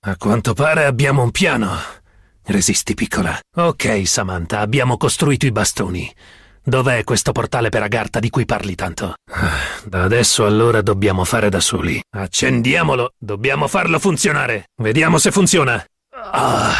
A quanto pare abbiamo un piano. Resisti, piccola. Ok, Samantha, abbiamo costruito i bastoni. Dov'è questo portale per Agartha di cui parli tanto? Ah, da adesso allora dobbiamo fare da soli. Accendiamolo! Dobbiamo farlo funzionare! Vediamo se funziona! Ah!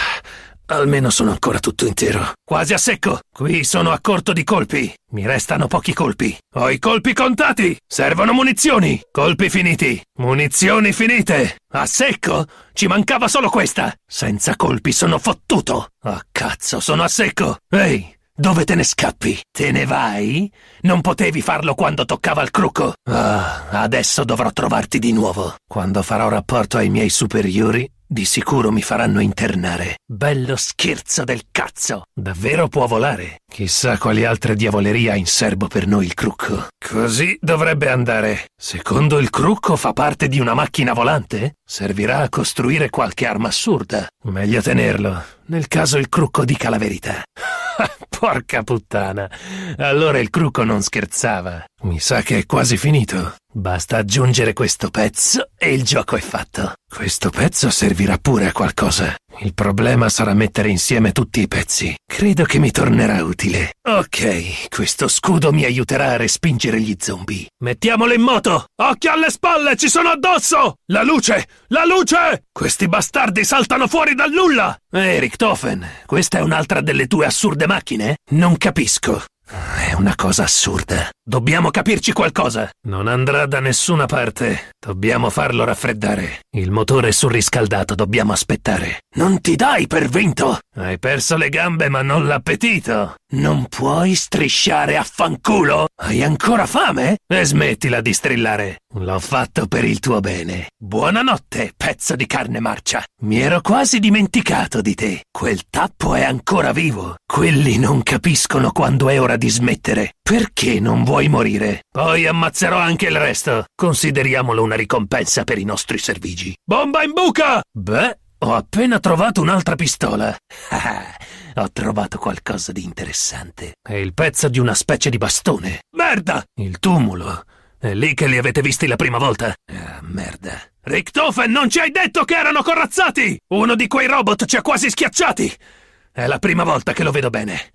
Almeno sono ancora tutto intero. Quasi a secco. Qui sono a corto di colpi. Mi restano pochi colpi. Ho i colpi contati. Servono munizioni. Colpi finiti. Munizioni finite. A secco? Ci mancava solo questa. Senza colpi sono fottuto. Ah, oh, cazzo, sono a secco. Ehi, dove te ne scappi? Te ne vai? Non potevi farlo quando toccava il crucco. Ah, adesso dovrò trovarti di nuovo. Quando farò rapporto ai miei superiori, di sicuro mi faranno internare. Bello scherzo del cazzo! Davvero può volare? Chissà quali altre diavolerie ha in serbo per noi il Crucco. Così dovrebbe andare. Secondo il Crucco fa parte di una macchina volante? Servirà a costruire qualche arma assurda. Meglio tenerlo. Nel caso il Crucco dica la verità. Porca puttana. Allora il Crucco non scherzava. Mi sa che è quasi finito. Basta aggiungere questo pezzo e il gioco è fatto. Questo pezzo servirà pure a qualcosa. Il problema sarà mettere insieme tutti i pezzi. Credo che mi tornerà utile. Ok, questo scudo mi aiuterà a respingere gli zombie. Mettiamolo in moto! Occhi alle spalle, ci sono addosso! La luce! La luce! Questi bastardi saltano fuori dal nulla! Erik Richtofen, questa è un'altra delle tue assurde macchine? Non capisco. È una cosa assurda. Dobbiamo capirci qualcosa. Non andrà da nessuna parte. Dobbiamo farlo raffreddare. Il motore è surriscaldato, dobbiamo aspettare. Non ti dai per vinto! Hai perso le gambe ma non l'appetito. Non puoi strisciare a fanculo? Hai ancora fame? E smettila di strillare. L'ho fatto per il tuo bene. Buonanotte, pezzo di carne marcia. Mi ero quasi dimenticato di te. Quel tappo è ancora vivo. Quelli non capiscono quando è ora di smettere. Perché non vuoi morire? Poi ammazzerò anche il resto. Consideriamolo una ricompensa per i nostri servigi. Bomba in buca! Beh, ho appena trovato un'altra pistola. ho trovato qualcosa di interessante. È il pezzo di una specie di bastone. Merda! Il tumulo è lì che li avete visti la prima volta. Ah, merda. Richtofen, non ci hai detto che erano corazzati! Uno di quei robot ci ha quasi schiacciati! È la prima volta che lo vedo bene.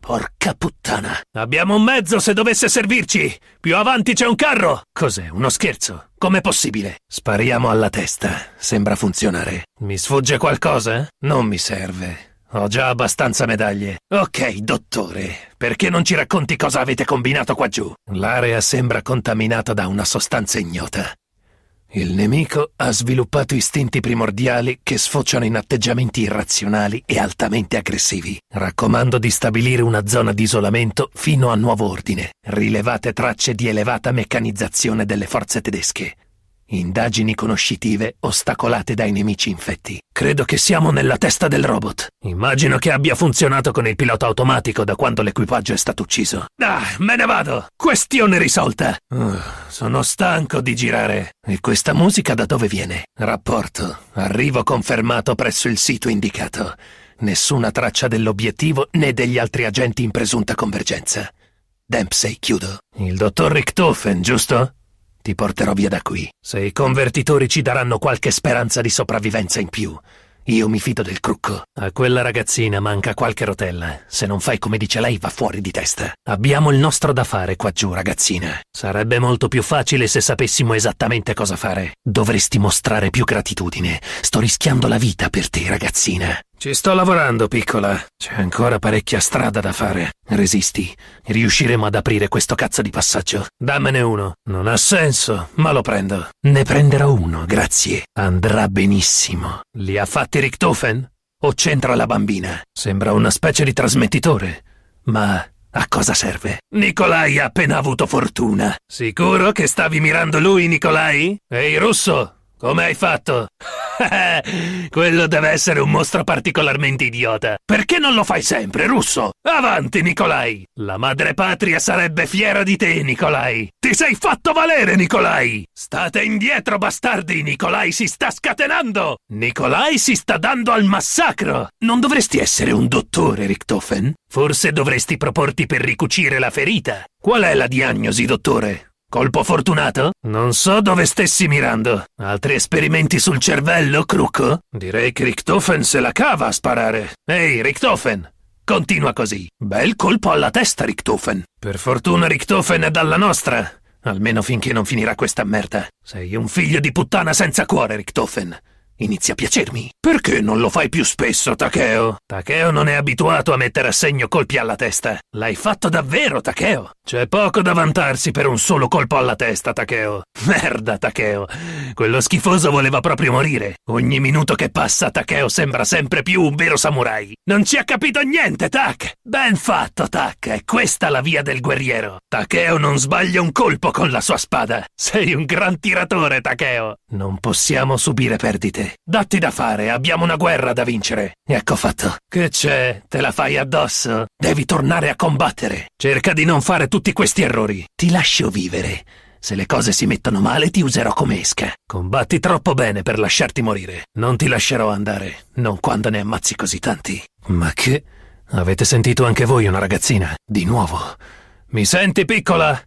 Porca puttana. Abbiamo un mezzo se dovesse servirci. Più avanti c'è un carro. Cos'è? Uno scherzo? Com'è possibile? Spariamo alla testa. Sembra funzionare. Mi sfugge qualcosa? Non mi serve. Ho già abbastanza medaglie. Ok, dottore, perché non ci racconti cosa avete combinato qua giù? L'area sembra contaminata da una sostanza ignota. Il nemico ha sviluppato istinti primordiali che sfociano in atteggiamenti irrazionali e altamente aggressivi. Raccomando di stabilire una zona di isolamento fino a nuovo ordine. Rilevate tracce di elevata meccanizzazione delle forze tedesche. Indagini conoscitive ostacolate dai nemici infetti. Credo che siamo nella testa del robot. Immagino che abbia funzionato con il pilota automatico da quando l'equipaggio è stato ucciso. Ah, me ne vado! Questione risolta! Uh, sono stanco di girare. E questa musica da dove viene? Rapporto. Arrivo confermato presso il sito indicato. Nessuna traccia dell'obiettivo né degli altri agenti in presunta convergenza. Dempsey, chiudo. Il dottor Richtofen, giusto? Ti porterò via da qui. Se i convertitori ci daranno qualche speranza di sopravvivenza in più, io mi fido del crucco. A quella ragazzina manca qualche rotella. Se non fai come dice lei, va fuori di testa. Abbiamo il nostro da fare qua giù, ragazzina. Sarebbe molto più facile se sapessimo esattamente cosa fare. Dovresti mostrare più gratitudine. Sto rischiando la vita per te, ragazzina. Ci sto lavorando, piccola. C'è ancora parecchia strada da fare. Resisti. Riusciremo ad aprire questo cazzo di passaggio. Dammene uno. Non ha senso, ma lo prendo. Ne prenderò uno, grazie. Andrà benissimo. Li ha fatti Richtofen? O c'entra la bambina? Sembra una specie di trasmettitore. Ma a cosa serve? Nicolai ha appena avuto fortuna. Sicuro che stavi mirando lui, Nicolai? Ehi, russo! Come hai fatto? Quello deve essere un mostro particolarmente idiota. Perché non lo fai sempre, russo? Avanti, Nikolai! La madre patria sarebbe fiera di te, Nikolai! Ti sei fatto valere, Nikolai! State indietro, bastardi! Nikolai si sta scatenando! Nikolai si sta dando al massacro! Non dovresti essere un dottore, Richtofen? Forse dovresti proporti per ricucire la ferita. Qual è la diagnosi, dottore? Colpo fortunato? Non so dove stessi mirando. Altri esperimenti sul cervello, Crucco? Direi che Richtofen se la cava a sparare. Ehi, Richtofen! Continua così. Bel colpo alla testa, Richtofen. Per fortuna Richtofen è dalla nostra. Almeno finché non finirà questa merda. Sei un figlio di puttana senza cuore, Richtofen. Inizia a piacermi. Perché non lo fai più spesso, Takeo? Takeo non è abituato a mettere a segno colpi alla testa. L'hai fatto davvero, Takeo? C'è poco da vantarsi per un solo colpo alla testa, Takeo. Merda, Takeo. Quello schifoso voleva proprio morire. Ogni minuto che passa, Takeo sembra sempre più un vero samurai. Non ci ha capito niente, Tak! Ben fatto, Tak! È questa la via del guerriero. Takeo non sbaglia un colpo con la sua spada. Sei un gran tiratore, Takeo. Non possiamo subire perdite niente. Datti da fare, abbiamo una guerra da vincere. Ecco fatto. Che c'è? Te la fai addosso? Devi tornare a combattere. Cerca di non fare tutti questi errori. Ti lascio vivere. Se le cose si mettono male ti userò come esca. Combatti troppo bene per lasciarti morire. Non ti lascerò andare, non quando ne ammazzi così tanti. Ma che... Avete sentito anche voi una ragazzina? Di nuovo. Mi senti piccola?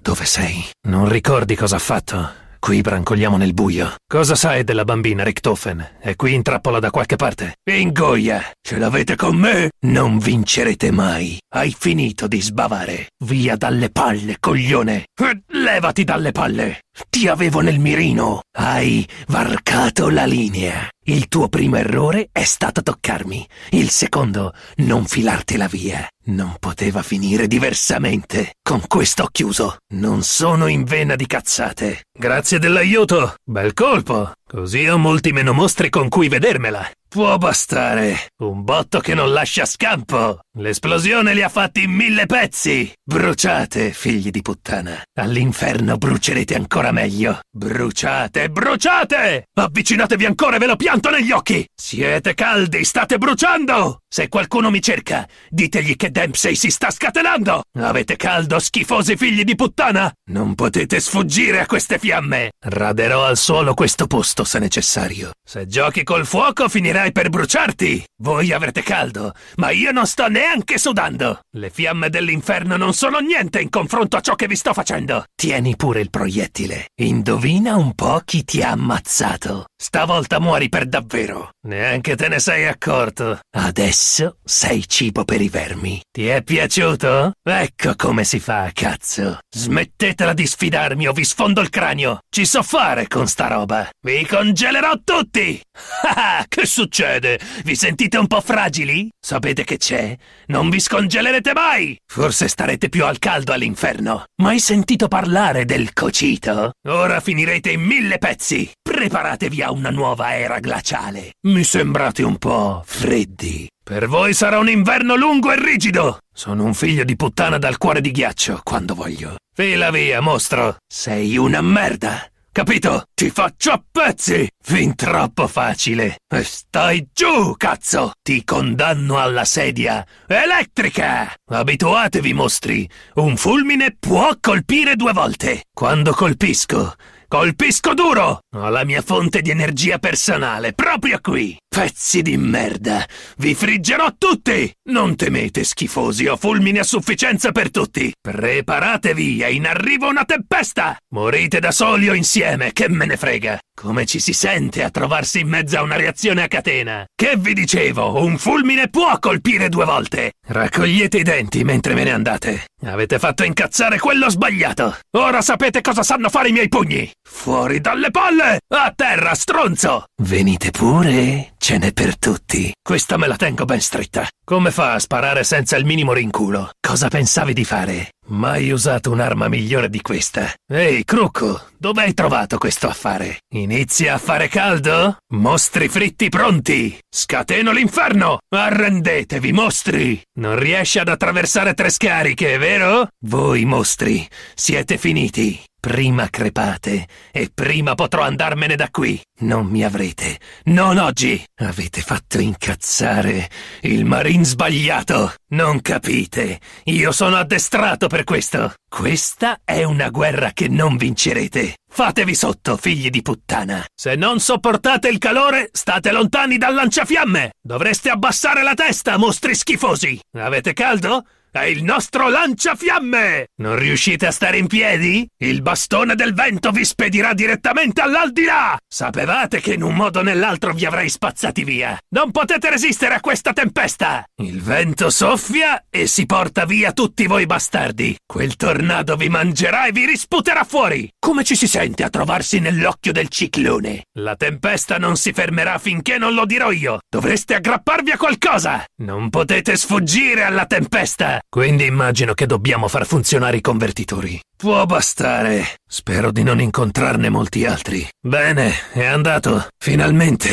Dove sei? Non ricordi cosa ha fatto? Qui brancoliamo nel buio. Cosa sai della bambina Richtofen? È qui in trappola da qualche parte? Ingoia! Ce l'avete con me? Non vincerete mai. Hai finito di sbavare. Via dalle palle, coglione! Levati dalle palle! Ti avevo nel mirino. Hai varcato la linea. Il tuo primo errore è stato toccarmi. Il secondo, non filartela via. Non poteva finire diversamente. Con questo ho chiuso. Non sono in vena di cazzate. Grazie dell'aiuto. Bel colpo. Così ho molti meno mostri con cui vedermela. Può bastare. Un botto che non lascia scampo. L'esplosione li ha fatti in mille pezzi. Bruciate, figli di puttana. All'inferno brucerete ancora meglio. Bruciate, bruciate! Avvicinatevi ancora e ve lo pianto negli occhi. Siete caldi, state bruciando! Se qualcuno mi cerca, ditegli che Dempsey si sta scatenando! Avete caldo, schifosi figli di puttana? Non potete sfuggire a queste fiamme! Raderò al suolo questo posto se necessario. Se giochi col fuoco finirai per bruciarti! Voi avrete caldo, ma io non sto neanche sudando! Le fiamme dell'inferno non sono niente in confronto a ciò che vi sto facendo! Tieni pure il proiettile. Indovina un po' chi ti ha ammazzato. Stavolta muori per davvero. Neanche te ne sei accorto. Adesso Adesso sei cibo per i vermi. Ti è piaciuto? Ecco come si fa, cazzo. Smettetela di sfidarmi o vi sfondo il cranio. Ci so fare con sta roba. Vi congelerò tutti! Ah, che succede? Vi sentite un po' fragili? Sapete che c'è? Non vi scongelerete mai! Forse starete più al caldo all'inferno. Mai sentito parlare del cocito? Ora finirete in mille pezzi! Preparatevi a una nuova era glaciale. Mi sembrate un po' freddi. Per voi sarà un inverno lungo e rigido! Sono un figlio di puttana dal cuore di ghiaccio, quando voglio. Fila via, mostro! Sei una merda! Capito? Ti faccio a pezzi! Fin troppo facile! E stai giù, cazzo! Ti condanno alla sedia elettrica! Abituatevi, mostri! Un fulmine può colpire due volte! Quando colpisco, colpisco duro! Ho la mia fonte di energia personale, proprio qui! Pezzi di merda! Vi friggerò tutti! Non temete, schifosi, ho fulmini a sufficienza per tutti! Preparatevi, è in arrivo una tempesta! Morite da soli o insieme, che me ne frega! Come ci si sente a trovarsi in mezzo a una reazione a catena? Che vi dicevo, un fulmine può colpire due volte! Raccogliete i denti mentre me ne andate! Avete fatto incazzare quello sbagliato! Ora sapete cosa sanno fare i miei pugni! Fuori dalle palle! A terra, stronzo! Venite pure! Ce n'è per tutti. Questa me la tengo ben stretta. Come fa a sparare senza il minimo rinculo? Cosa pensavi di fare? Mai usato un'arma migliore di questa. Ehi, Crucco, dove hai trovato questo affare? Inizia a fare caldo? Mostri fritti pronti! Scateno l'inferno! Arrendetevi, mostri! Non riesci ad attraversare tre scariche, vero? Voi, mostri, siete finiti. Prima crepate e prima potrò andarmene da qui. Non mi avrete, non oggi. Avete fatto incazzare il marin sbagliato. Non capite, io sono addestrato per questo. Questa è una guerra che non vincerete. Fatevi sotto, figli di puttana. Se non sopportate il calore, state lontani dal lanciafiamme. Dovreste abbassare la testa, mostri schifosi. Avete caldo? È il nostro lanciafiamme! Non riuscite a stare in piedi? Il bastone del vento vi spedirà direttamente all'aldilà! Sapevate che in un modo o nell'altro vi avrei spazzati via! Non potete resistere a questa tempesta! Il vento soffia e si porta via tutti voi bastardi! Quel tornado vi mangerà e vi risputerà fuori! Come ci si sente a trovarsi nell'occhio del ciclone? La tempesta non si fermerà finché non lo dirò io! Dovreste aggrapparvi a qualcosa! Non potete sfuggire alla tempesta! quindi immagino che dobbiamo far funzionare i convertitori. Può bastare. Spero di non incontrarne molti altri. Bene, è andato. Finalmente.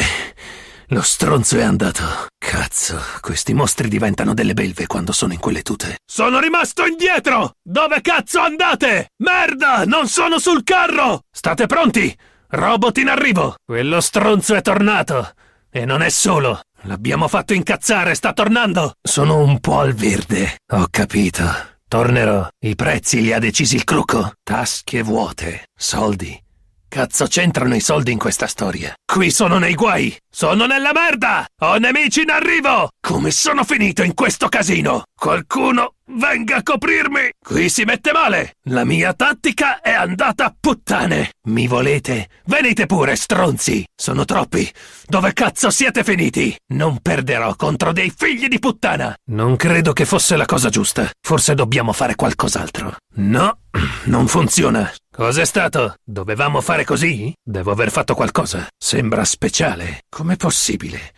Lo stronzo è andato. Cazzo, questi mostri diventano delle belve quando sono in quelle tute. Sono rimasto indietro! Dove cazzo andate? Merda, non sono sul carro! State pronti? Robot in arrivo! Quello stronzo è tornato! E non è solo! L'abbiamo fatto incazzare, sta tornando! Sono un po' al verde. Ho capito. Tornerò. I prezzi li ha decisi il crucco. Tasche vuote. Soldi. Cazzo c'entrano i soldi in questa storia? Qui sono nei guai! Sono nella merda! Ho nemici in arrivo! Come sono finito in questo casino? Qualcuno Venga a coprirmi! Qui si mette male! La mia tattica è andata a puttane! Mi volete? Venite pure, stronzi! Sono troppi! Dove cazzo siete finiti? Non perderò contro dei figli di puttana! Non credo che fosse la cosa giusta. Forse dobbiamo fare qualcos'altro. No, non funziona. Cos'è stato? Dovevamo fare così? Devo aver fatto qualcosa. Sembra speciale. Com'è possibile?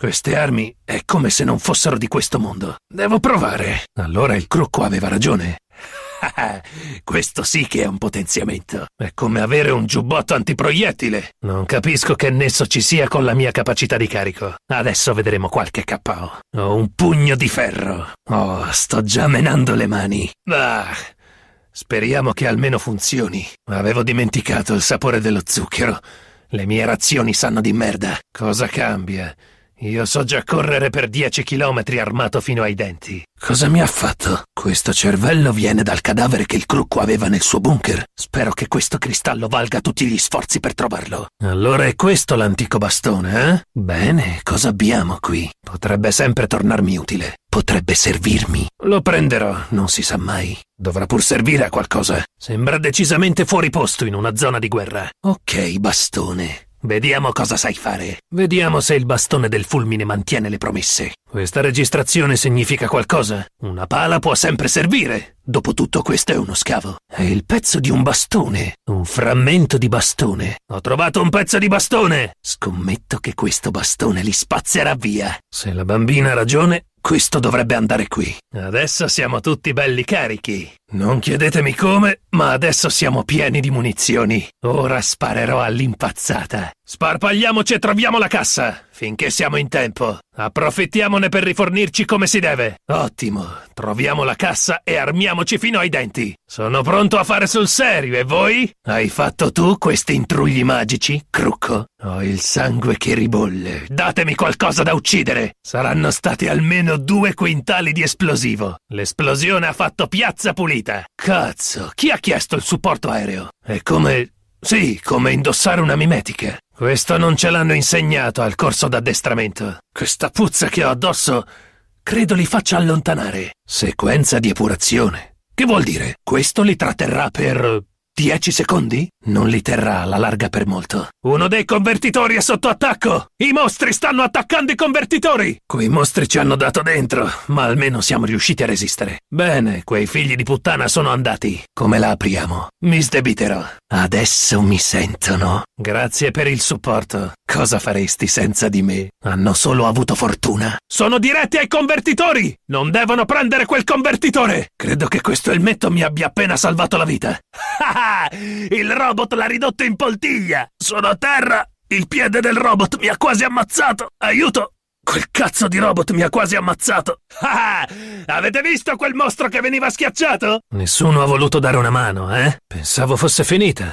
Queste armi è come se non fossero di questo mondo. Devo provare. Allora il crocco aveva ragione. Questo sì che è un potenziamento. È come avere un giubbotto antiproiettile. Non capisco che nesso ci sia con la mia capacità di carico. Adesso vedremo qualche KO. Ho un pugno di ferro. Oh, sto già menando le mani. Ah, speriamo che almeno funzioni. Avevo dimenticato il sapore dello zucchero. Le mie razioni sanno di merda. Cosa cambia? Io so già correre per dieci chilometri armato fino ai denti. Cosa mi ha fatto? Questo cervello viene dal cadavere che il Crucco aveva nel suo bunker. Spero che questo cristallo valga tutti gli sforzi per trovarlo. Allora è questo l'antico bastone, eh? Bene, cosa abbiamo qui? Potrebbe sempre tornarmi utile. Potrebbe servirmi. Lo prenderò, non si sa mai. Dovrà pur servire a qualcosa. Sembra decisamente fuori posto in una zona di guerra. Ok, bastone. Vediamo cosa sai fare. Vediamo se il bastone del fulmine mantiene le promesse. Questa registrazione significa qualcosa. Una pala può sempre servire. Dopotutto questo è uno scavo. È il pezzo di un bastone. Un frammento di bastone. Ho trovato un pezzo di bastone! Scommetto che questo bastone li spazzerà via. Se la bambina ha ragione, questo dovrebbe andare qui. Adesso siamo tutti belli carichi. Non chiedetemi come, ma adesso siamo pieni di munizioni. Ora sparerò all'impazzata. Sparpagliamoci e troviamo la cassa, finché siamo in tempo. Approfittiamone per rifornirci come si deve. Ottimo, troviamo la cassa e armiamoci fino ai denti. Sono pronto a fare sul serio, e voi? Hai fatto tu questi intrugli magici, Crucco? Ho il sangue che ribolle. Datemi qualcosa da uccidere. Saranno stati almeno due quintali di esplosivo. L'esplosione ha fatto piazza pulita vita. Cazzo, chi ha chiesto il supporto aereo? È come... Sì, come indossare una mimetica. Questo non ce l'hanno insegnato al corso d'addestramento. Questa puzza che ho addosso credo li faccia allontanare. Sequenza di epurazione. Che vuol dire? Questo li tratterrà per... Dieci secondi? Non li terrà alla larga per molto. Uno dei convertitori è sotto attacco! I mostri stanno attaccando i convertitori! Quei mostri ci hanno dato dentro, ma almeno siamo riusciti a resistere. Bene, quei figli di puttana sono andati. Come la apriamo? Mi sdebiterò. Adesso mi sentono. Grazie per il supporto. Cosa faresti senza di me? Hanno solo avuto fortuna. Sono diretti ai convertitori! Non devono prendere quel convertitore! Credo che questo elmetto mi abbia appena salvato la vita. Ah! il robot l'ha ridotto in poltiglia! Sono a terra! Il piede del robot mi ha quasi ammazzato! Aiuto! Quel cazzo di robot mi ha quasi ammazzato! Ah, ah! Avete visto quel mostro che veniva schiacciato? Nessuno ha voluto dare una mano, eh? Pensavo fosse finita.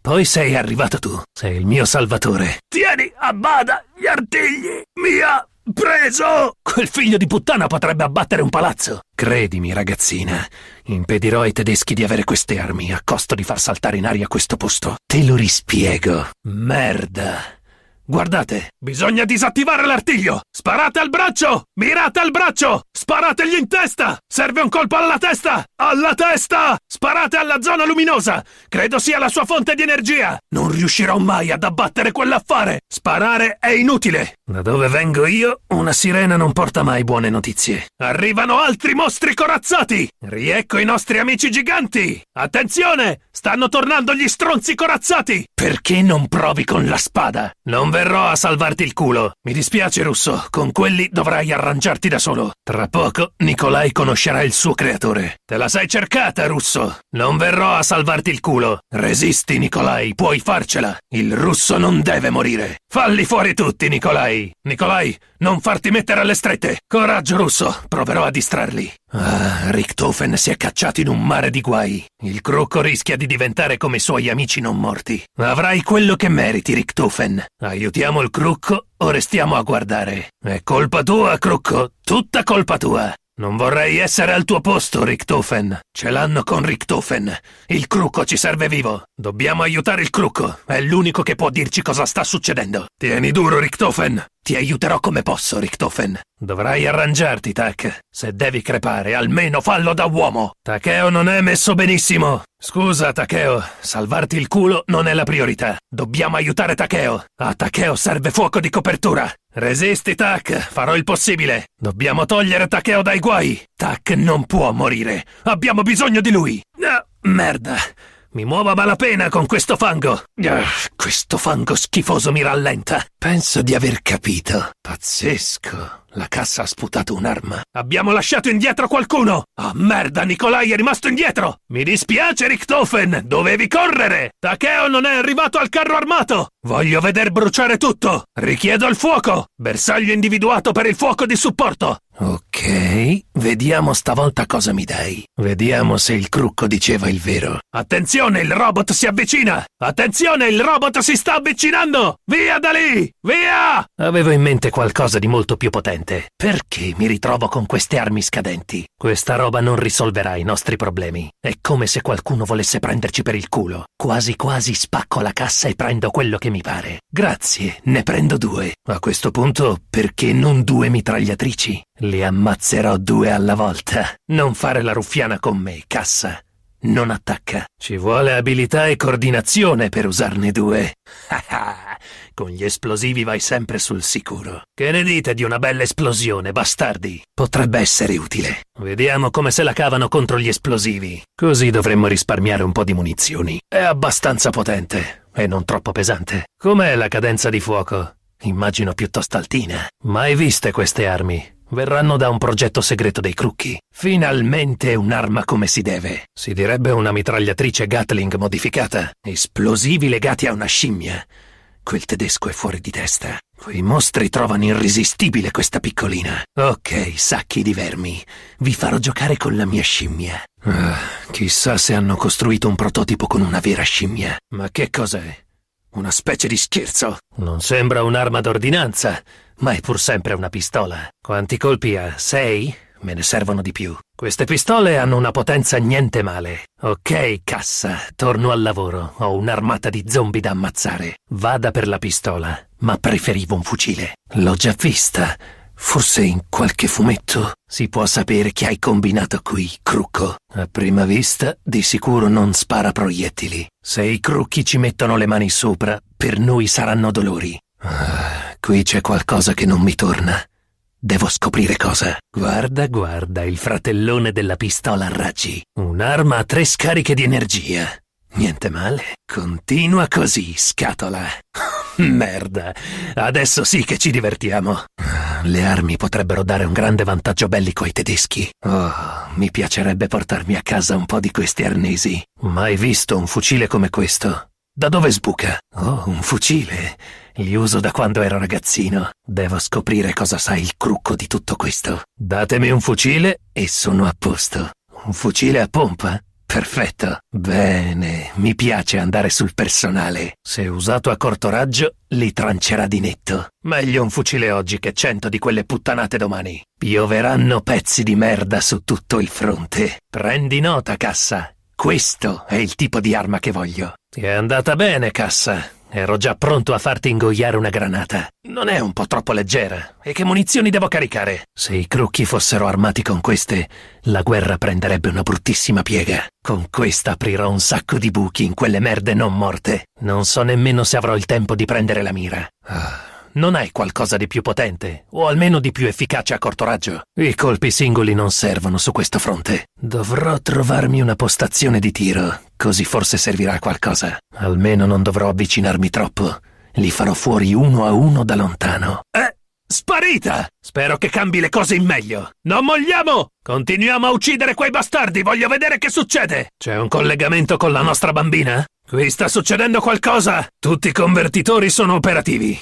Poi sei arrivato tu. Sei il mio salvatore. Tieni a bada gli artigli! Mi ha preso! Quel figlio di puttana potrebbe abbattere un palazzo. Credimi, ragazzina, Impedirò ai tedeschi di avere queste armi a costo di far saltare in aria questo posto. Te lo rispiego. Merda. Guardate, bisogna disattivare l'artiglio! Sparate al braccio! Mirate al braccio! Sparategli in testa! Serve un colpo alla testa! Alla testa! Sparate alla zona luminosa! Credo sia la sua fonte di energia! Non riuscirò mai ad abbattere quell'affare! Sparare è inutile! Da dove vengo io, una sirena non porta mai buone notizie. Arrivano altri mostri corazzati! Riecco i nostri amici giganti! Attenzione! Stanno tornando gli stronzi corazzati! Perché non provi con la spada? Non verrò a salvarti il culo. Mi dispiace, Russo, con quelli dovrai arrangiarti da solo. Tra poco Nikolai conoscerà il suo creatore. Te la sei cercata, Russo! Non verrò a salvarti il culo. Resisti, Nikolai, puoi farcela. Il russo non deve morire. Falli fuori tutti, Nikolai. Nikolai, non farti mettere alle strette! Coraggio, russo! Proverò a distrarli. Ah, Richtofen si è cacciato in un mare di guai. Il crocco rischia di diventare come i suoi amici non morti. Avrai quello che meriti, Richtofen. Aiutiamo il crocco o restiamo a guardare? È colpa tua, crocco! Tutta colpa tua! Non vorrei essere al tuo posto, Richtofen. Ce l'hanno con Richtofen. Il Crucco ci serve vivo. Dobbiamo aiutare il Crucco. È l'unico che può dirci cosa sta succedendo. Tieni duro, Richtofen. Ti aiuterò come posso, Richtofen. Dovrai arrangiarti, Tak. Se devi crepare, almeno fallo da uomo. Takeo non è messo benissimo. Scusa, Takeo, salvarti il culo non è la priorità. Dobbiamo aiutare Takeo. A Takeo serve fuoco di copertura. Resisti, Tak, farò il possibile. Dobbiamo togliere Takeo dai guai. Tak non può morire. Abbiamo bisogno di lui. Ah, merda. Mi muovo a malapena con questo fango. Ah, questo fango schifoso mi rallenta. Penso di aver capito. Pazzesco. La cassa ha sputato un'arma. Abbiamo lasciato indietro qualcuno! Ah, oh, merda, Nikolai è rimasto indietro! Mi dispiace, Richtofen! Dovevi correre! Takeo non è arrivato al carro armato! Voglio veder bruciare tutto! Richiedo il fuoco! Bersaglio individuato per il fuoco di supporto! Ok, vediamo stavolta cosa mi dai. Vediamo se il crucco diceva il vero. Attenzione, il robot si avvicina! Attenzione, il robot si sta avvicinando! Via da lì! Via! Avevo in mente qualcosa di molto più potente. Perché mi ritrovo con queste armi scadenti? Questa roba non risolverà i nostri problemi. È come se qualcuno volesse prenderci per il culo. Quasi quasi spacco la cassa e prendo quello che mi pare. Grazie, ne prendo due. A questo punto, perché non due mitragliatrici? Li ammazzerò due alla volta. Non fare la ruffiana con me, cassa. Non attacca. Ci vuole abilità e coordinazione per usarne due. con gli esplosivi vai sempre sul sicuro. Che ne dite di una bella esplosione, bastardi? Potrebbe essere utile. Vediamo come se la cavano contro gli esplosivi. Così dovremmo risparmiare un po' di munizioni. È abbastanza potente e non troppo pesante. Com'è la cadenza di fuoco? Immagino piuttosto altina. Mai viste queste armi? Verranno da un progetto segreto dei Crookie. Finalmente un'arma come si deve. Si direbbe una mitragliatrice Gatling modificata. Esplosivi legati a una scimmia. Quel tedesco è fuori di testa. Quei mostri trovano irresistibile questa piccolina. Ok, sacchi di vermi. Vi farò giocare con la mia scimmia. Ah, chissà se hanno costruito un prototipo con una vera scimmia. Ma che cos'è? Una specie di scherzo? Non sembra un'arma d'ordinanza ma è pur sempre una pistola. Quanti colpi ha? Sei? Me ne servono di più. Queste pistole hanno una potenza niente male. Ok, cassa, torno al lavoro. Ho un'armata di zombie da ammazzare. Vada per la pistola, ma preferivo un fucile. L'ho già vista. Forse in qualche fumetto si può sapere che hai combinato qui, Crucco. A prima vista, di sicuro non spara proiettili. Se i crucchi ci mettono le mani sopra, per noi saranno dolori. Ah. Qui c'è qualcosa che non mi torna. Devo scoprire cosa. Guarda, guarda, il fratellone della pistola a raggi. Un'arma a tre scariche di energia. Niente male. Continua così, scatola. Merda, adesso sì che ci divertiamo. Le armi potrebbero dare un grande vantaggio bellico ai tedeschi. Oh, mi piacerebbe portarmi a casa un po' di questi arnesi. Mai visto un fucile come questo. Da dove sbuca? Oh, un fucile. Li uso da quando ero ragazzino. Devo scoprire cosa sa il crucco di tutto questo. Datemi un fucile e sono a posto. Un fucile a pompa? Perfetto. Bene, mi piace andare sul personale. Se usato a corto raggio, li trancerà di netto. Meglio un fucile oggi che cento di quelle puttanate domani. Pioveranno pezzi di merda su tutto il fronte. Prendi nota, Cassa. Questo è il tipo di arma che voglio. Ti è andata bene, Cassa. Ero già pronto a farti ingoiare una granata. Non è un po' troppo leggera? E che munizioni devo caricare? Se i crocchi fossero armati con queste, la guerra prenderebbe una bruttissima piega. Con questa aprirò un sacco di buchi in quelle merde non morte. Non so nemmeno se avrò il tempo di prendere la mira. Ah, non hai qualcosa di più potente, o almeno di più efficace a corto raggio. I colpi singoli non servono su questo fronte. Dovrò trovarmi una postazione di tiro, così forse servirà a qualcosa. Almeno non dovrò avvicinarmi troppo. Li farò fuori uno a uno da lontano. Eh? Sparita! Spero che cambi le cose in meglio. Non mogliamo! Continuiamo a uccidere quei bastardi, voglio vedere che succede! C'è un collegamento con la nostra bambina? Qui sta succedendo qualcosa! Tutti i convertitori sono operativi.